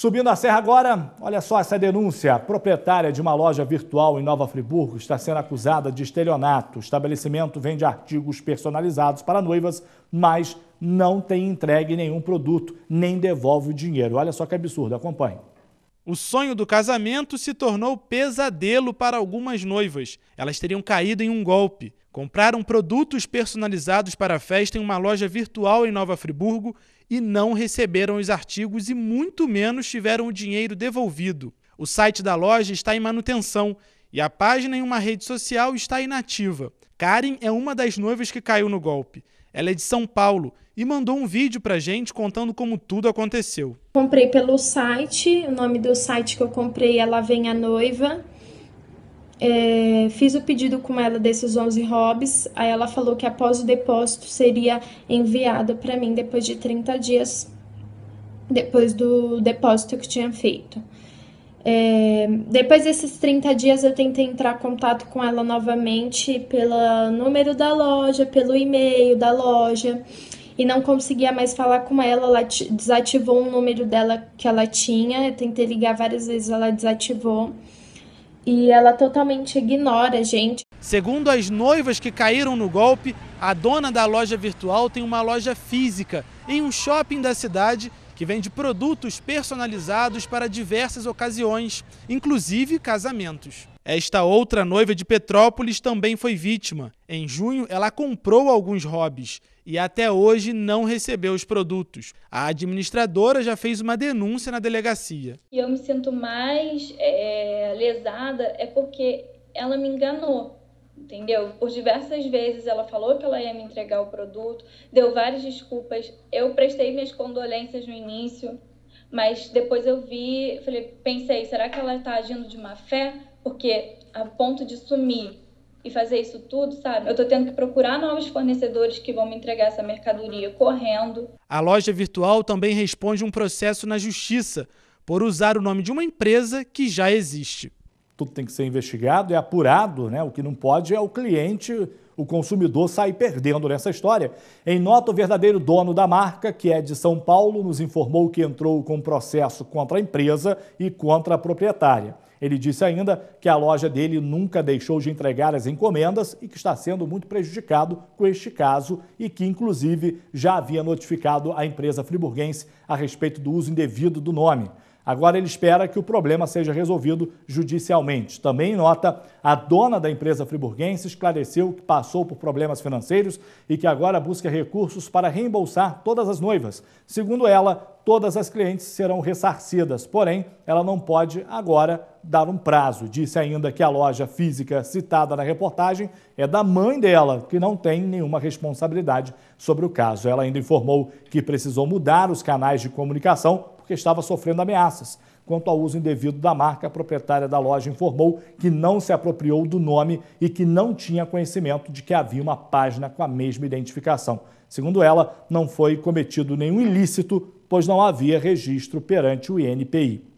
Subindo a serra agora, olha só essa denúncia. A proprietária de uma loja virtual em Nova Friburgo está sendo acusada de estelionato. O estabelecimento vende artigos personalizados para noivas, mas não tem entregue nenhum produto, nem devolve o dinheiro. Olha só que absurdo, acompanhe. O sonho do casamento se tornou pesadelo para algumas noivas. Elas teriam caído em um golpe. Compraram produtos personalizados para a festa em uma loja virtual em Nova Friburgo e não receberam os artigos e muito menos tiveram o dinheiro devolvido. O site da loja está em manutenção e a página em uma rede social está inativa. Karen é uma das noivas que caiu no golpe. Ela é de São Paulo e mandou um vídeo pra gente contando como tudo aconteceu. Comprei pelo site, o nome do site que eu comprei é Lá Vem a Noiva. É, fiz o pedido com ela desses 11 hobbies, aí ela falou que após o depósito seria enviado para mim depois de 30 dias, depois do depósito que tinha feito. É, depois desses 30 dias eu tentei entrar em contato com ela novamente pelo número da loja, pelo e-mail da loja e não conseguia mais falar com ela. Ela desativou um número dela que ela tinha. Eu tentei ligar várias vezes, ela desativou e ela totalmente ignora a gente. Segundo as noivas que caíram no golpe, a dona da loja virtual tem uma loja física em um shopping da cidade que vende produtos personalizados para diversas ocasiões, inclusive casamentos. Esta outra noiva de Petrópolis também foi vítima. Em junho, ela comprou alguns hobbies e até hoje não recebeu os produtos. A administradora já fez uma denúncia na delegacia. E eu me sinto mais é, lesada é porque ela me enganou entendeu? Por diversas vezes ela falou que ela ia me entregar o produto, deu várias desculpas. Eu prestei minhas condolências no início, mas depois eu vi, falei, pensei, será que ela está agindo de má fé? Porque a ponto de sumir e fazer isso tudo, sabe? Eu estou tendo que procurar novos fornecedores que vão me entregar essa mercadoria correndo. A loja virtual também responde um processo na justiça por usar o nome de uma empresa que já existe tudo tem que ser investigado, é apurado, né? O que não pode é o cliente, o consumidor sair perdendo nessa história. Em nota, o verdadeiro dono da marca, que é de São Paulo, nos informou que entrou com processo contra a empresa e contra a proprietária. Ele disse ainda que a loja dele nunca deixou de entregar as encomendas e que está sendo muito prejudicado com este caso e que, inclusive, já havia notificado a empresa friburguense a respeito do uso indevido do nome. Agora ele espera que o problema seja resolvido judicialmente. Também nota, a dona da empresa friburguense esclareceu que passou por problemas financeiros e que agora busca recursos para reembolsar todas as noivas. Segundo ela, todas as clientes serão ressarcidas, porém, ela não pode agora dar um prazo. Disse ainda que a loja física citada na reportagem é da mãe dela, que não tem nenhuma responsabilidade sobre o caso. Ela ainda informou que precisou mudar os canais de comunicação porque estava sofrendo ameaças. Quanto ao uso indevido da marca, a proprietária da loja informou que não se apropriou do nome e que não tinha conhecimento de que havia uma página com a mesma identificação. Segundo ela, não foi cometido nenhum ilícito, pois não havia registro perante o INPI.